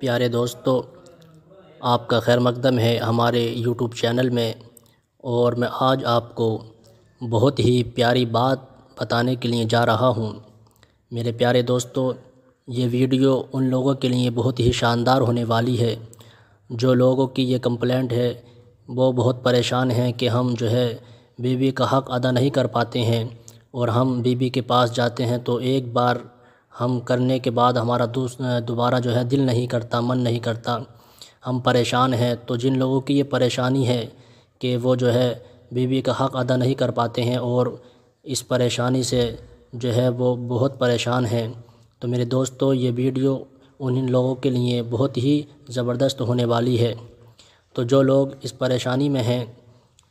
प्यारे दोस्तों आपका खैर मकदम है हमारे YouTube चैनल में और मैं आज आपको बहुत ही प्यारी बात बताने के लिए जा रहा हूँ मेरे प्यारे दोस्तों ये वीडियो उन लोगों के लिए बहुत ही शानदार होने वाली है जो लोगों की ये कंप्लेंट है वो बहुत परेशान हैं कि हम जो है बीबी का हक़ अदा नहीं कर पाते हैं और हम बीबी के पास जाते हैं तो एक बार हम करने के बाद हमारा दोस्त दोबारा जो है दिल नहीं करता मन नहीं करता हम परेशान हैं तो जिन लोगों की ये परेशानी है कि वो जो है बीवी का हक़ अदा नहीं कर पाते हैं और इस परेशानी से जो है वो बहुत परेशान हैं तो मेरे दोस्तों ये वीडियो उन लोगों के लिए बहुत ही ज़बरदस्त होने वाली है तो जो लोग इस परेशानी में हैं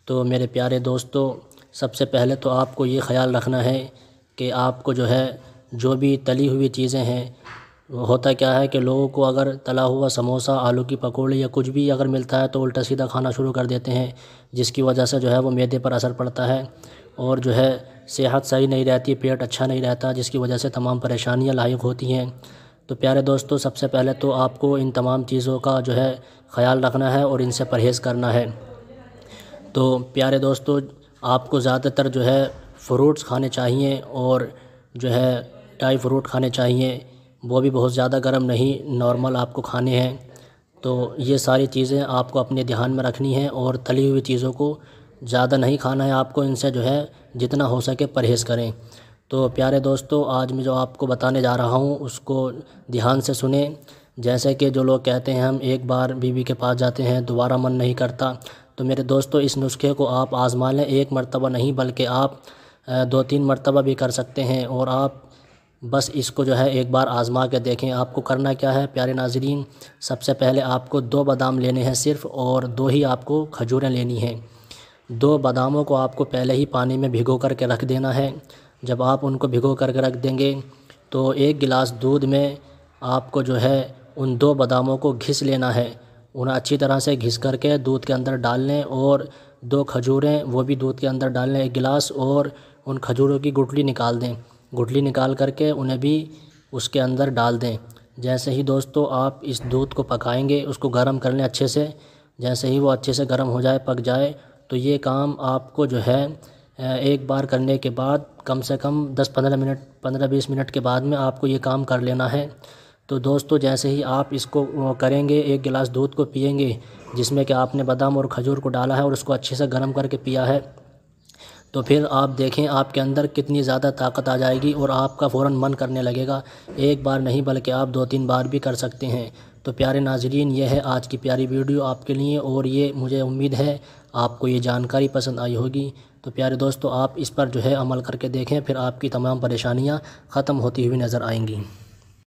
तो मेरे प्यारे दोस्तों सबसे पहले तो आपको ये ख्याल रखना है कि आपको जो है जो भी तली हुई चीज़ें हैं होता क्या है कि लोगों को अगर तला हुआ समोसा आलू की पकौड़ी या कुछ भी अगर मिलता है तो उल्टा सीधा खाना शुरू कर देते हैं जिसकी वजह से जो है वो मैदे पर असर पड़ता है और जो है सेहत सही नहीं रहती पेट अच्छा नहीं रहता जिसकी वजह से तमाम परेशानियां लाइक होती हैं तो प्यारे दोस्तों सबसे पहले तो आपको इन तमाम चीज़ों का जो है ख्याल रखना है और इनसे परहेज़ करना है तो प्यारे दोस्तों आपको ज़्यादातर जो है फ्रूट्स खाने चाहिए और जो है टाइप फ्रूट खाने चाहिए वो भी बहुत ज़्यादा गर्म नहीं नॉर्मल आपको खाने हैं तो ये सारी चीज़ें आपको अपने ध्यान में रखनी है और तली हुई चीज़ों को ज़्यादा नहीं खाना है आपको इनसे जो है जितना हो सके परहेज़ करें तो प्यारे दोस्तों आज मैं जो आपको बताने जा रहा हूँ उसको ध्यान से सुने जैसे कि जो लोग कहते हैं हम एक बार बीवी के पास जाते हैं दोबारा मन नहीं करता तो मेरे दोस्तों इस नुस्खे को आप आज़मा लें एक मरतबा नहीं बल्कि आप दो तीन मरतबा भी कर सकते हैं और आप बस इसको जो है एक बार आज़मा के देखें आपको करना क्या है प्यारे नाजरीन सबसे पहले आपको दो बादाम लेने हैं सिर्फ और दो ही आपको खजूरें लेनी हैं दो बादामों को आपको पहले ही पानी में भिगो करके रख देना है जब आप उनको भिगो कर के रख देंगे तो एक गिलास दूध में आपको जो है उन दो बादामों को घिस लेना है उन्हें अच्छी तरह से घिस करके दूध के अंदर डाल लें और दो खजूरें वो भी दूध के अंदर डाल लें एक गिलास और उन खजूरों की गुटली निकाल दें गुठली निकाल करके उन्हें भी उसके अंदर डाल दें जैसे ही दोस्तों आप इस दूध को पकाएंगे उसको गर्म कर लें अच्छे से जैसे ही वो अच्छे से गर्म हो जाए पक जाए तो ये काम आपको जो है एक बार करने के बाद कम से कम 10-15 मिनट 15-20 मिनट के बाद में आपको ये काम कर लेना है तो दोस्तों जैसे ही आप इसको करेंगे एक गिलास दूध को पिएंगे जिसमें कि आपने बादाम और खजूर को डाला है और उसको अच्छे से गर्म करके पिया है तो फिर आप देखें आपके अंदर कितनी ज़्यादा ताकत आ जाएगी और आपका फ़ौर मन करने लगेगा एक बार नहीं बल्कि आप दो तीन बार भी कर सकते हैं तो प्यारे नाजरीन यह है आज की प्यारी वीडियो आपके लिए और ये मुझे उम्मीद है आपको ये जानकारी पसंद आई होगी तो प्यारे दोस्तों आप इस पर जो है अमल करके देखें फिर आपकी तमाम परेशानियाँ ख़त्म होती हुई नज़र आएंगी